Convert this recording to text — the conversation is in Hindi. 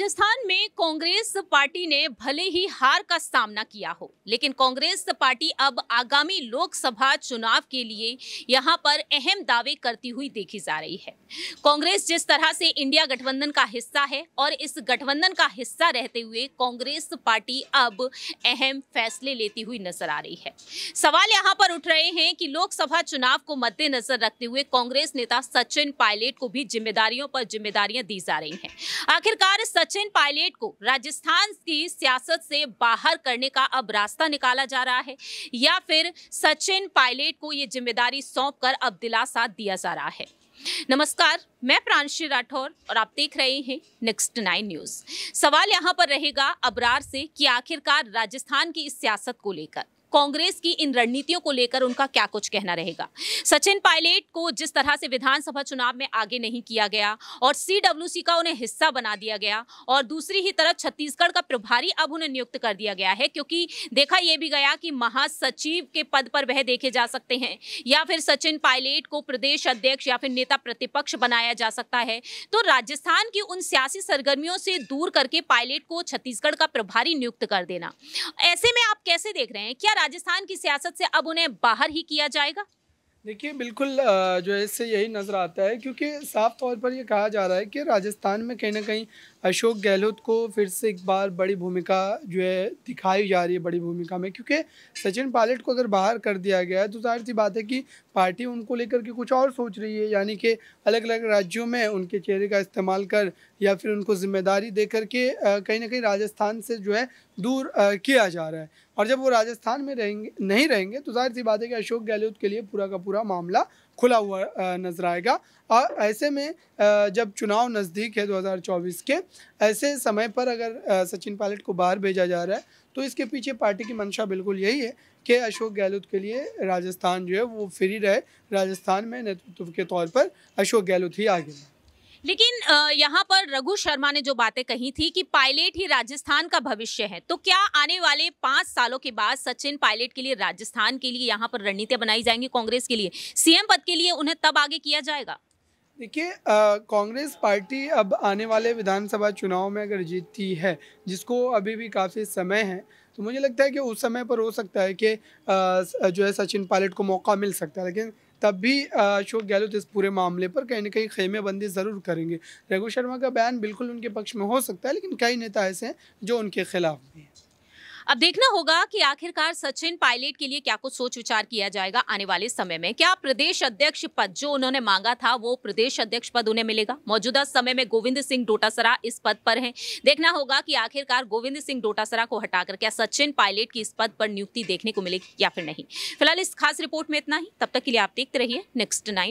राजस्थान में कांग्रेस पार्टी ने भले ही हार का सामना किया हो लेकिन कांग्रेस पार्टी अब आगामी लोकसभा चुनाव के लिए यहां पर अहम दावे करती हुई देखी जा रही है कांग्रेस जिस तरह से इंडिया गठबंधन का हिस्सा है और इस गठबंधन का हिस्सा रहते हुए कांग्रेस पार्टी अब अहम फैसले लेती हुई नजर आ रही है सवाल यहाँ पर उठ रहे हैं कि लोकसभा चुनाव को मद्देनजर रखते हुए कांग्रेस नेता सचिन पायलट को भी जिम्मेदारियों पर जिम्मेदारियां दी जा रही है आखिरकार सचिन पायलट को राजस्थान की सियासत से बाहर करने का अब रास्ता निकाला जा रहा है या फिर सचिन पायलट को ये जिम्मेदारी सौंप कर अब दिलासा दिया जा रहा है नमस्कार मैं प्रांशी राठौर और आप देख रहे हैं नेक्स्ट नाइन न्यूज सवाल यहाँ पर रहेगा अबरार से कि आखिरकार राजस्थान की इस सियासत को लेकर कांग्रेस की इन रणनीतियों को लेकर उनका क्या कुछ कहना रहेगा सचिन पायलट को जिस तरह से विधानसभा चुनाव में आगे नहीं किया गया और सीडब्ल्यूसी का उन्हें हिस्सा बना दिया गया और दूसरी ही तरफ छत्तीसगढ़ का प्रभारी अब उन्हें नियुक्त कर दिया गया है क्योंकि देखा यह भी गया कि महासचिव के पद पर वह देखे जा सकते हैं या फिर सचिन पायलट को प्रदेश अध्यक्ष या फिर नेता प्रतिपक्ष बनाया जा सकता है तो राजस्थान की उन सियासी सरगर्मियों से दूर करके पायलट को छत्तीसगढ़ का प्रभारी नियुक्त कर देना ऐसे में आप कैसे देख रहे हैं क्या राजस्थान की सियासत से अब उन्हें बाहर ही किया जाएगा देखिए बिल्कुल जो है इससे यही नज़र आता है क्योंकि साफ तौर पर यह कहा जा रहा है कि राजस्थान में कहीं ना कहीं अशोक गहलोत को फिर से एक बार बड़ी भूमिका जो है दिखाई जा रही है बड़ी भूमिका में क्योंकि सचिन पायलट को अगर बाहर कर दिया गया है तो जाहिर सी बात है कि पार्टी उनको लेकर के कुछ और सोच रही है यानी कि अलग अलग राज्यों में उनके चेहरे का इस्तेमाल कर या फिर उनको जिम्मेदारी दे करके कहीं ना कहीं राजस्थान से जो है दूर किया जा रहा है और जब वो राजस्थान में रहेंगे नहीं रहेंगे तो जाहिर सी बात है कि अशोक गहलोत के लिए पूरा का पूरा मामला खुला हुआ नज़र आएगा और ऐसे में जब चुनाव नज़दीक है 2024 के ऐसे समय पर अगर सचिन पायलट को बाहर भेजा जा रहा है तो इसके पीछे पार्टी की मंशा बिल्कुल यही है कि अशोक गहलोत के लिए राजस्थान जो है वो फ्री रहे राजस्थान में नेतृत्व के तौर पर अशोक गहलोत ही आगे लेकिन यहाँ पर रघु शर्मा ने जो बातें कही थी कि पायलट ही राजस्थान का भविष्य है तो क्या आने वाले पांच सालों के बाद सचिन पायलट के लिए राजस्थान के लिए यहाँ पर रणनीतियाँ बनाई जाएंगी कांग्रेस के लिए सीएम पद के लिए उन्हें तब आगे किया जाएगा देखिए कांग्रेस पार्टी अब आने वाले विधानसभा चुनाव में अगर जीतती है जिसको अभी भी काफ़ी समय है तो मुझे लगता है कि उस समय पर हो सकता है कि जो है सचिन पायलट को मौका मिल सकता है लेकिन तब भी अशोक गहलोत इस पूरे मामले पर कहीं ना कहीं खेमेबंदी ज़रूर करेंगे रघु शर्मा का बयान बिल्कुल उनके पक्ष में हो सकता है लेकिन कई नेता ऐसे हैं जो उनके खिलाफ भी हैं अब देखना होगा कि आखिरकार सचिन पायलट के लिए क्या कुछ सोच विचार किया जाएगा आने वाले समय में क्या प्रदेश अध्यक्ष पद जो उन्होंने मांगा था वो प्रदेश अध्यक्ष पद उन्हें मिलेगा मौजूदा समय में गोविंद सिंह डोटासरा इस पद पर हैं देखना होगा कि आखिरकार गोविंद सिंह डोटासरा को हटाकर क्या सचिन पायलट की इस पद पर नियुक्ति देखने को मिलेगी या फिर नहीं फिलहाल इस खास रिपोर्ट में इतना ही तब तक के लिए आप देखते रहिए नेक्स्ट नाइन